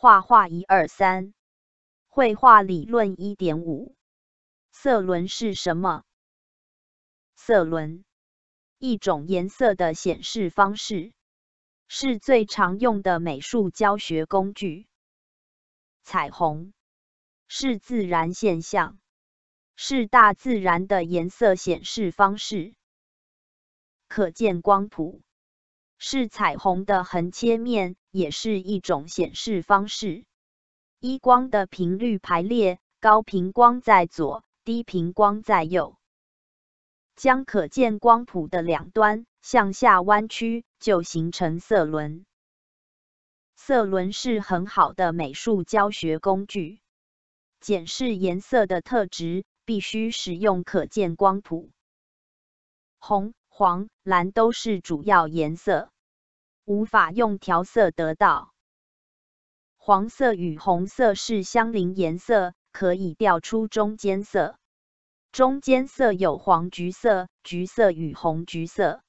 画画一二三，绘画理论一点五。色轮是什么？色轮一种颜色的显示方式，是最常用的美术教学工具。彩虹是自然现象，是大自然的颜色显示方式。可见光谱。是彩虹的横切面，也是一种显示方式。一光的频率排列，高频光在左，低频光在右，将可见光谱的两端向下弯曲，就形成色轮。色轮是很好的美术教学工具，检视颜色的特质必须使用可见光谱。红。黄、蓝都是主要颜色，无法用调色得到。黄色与红色是相邻颜色，可以调出中间色，中间色有黄橘色、橘色与红橘色。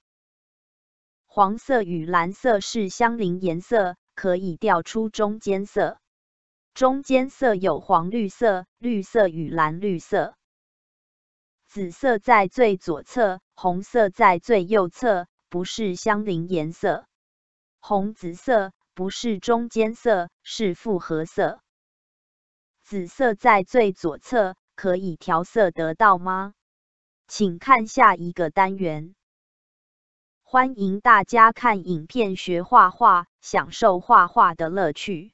黄色与蓝色是相邻颜色，可以调出中间色，中间色有黄绿色、绿色与蓝绿色。紫色在最左侧，红色在最右侧，不是相邻颜色。红紫色不是中间色，是复合色。紫色在最左侧，可以调色得到吗？请看下一个单元。欢迎大家看影片学画画，享受画画的乐趣。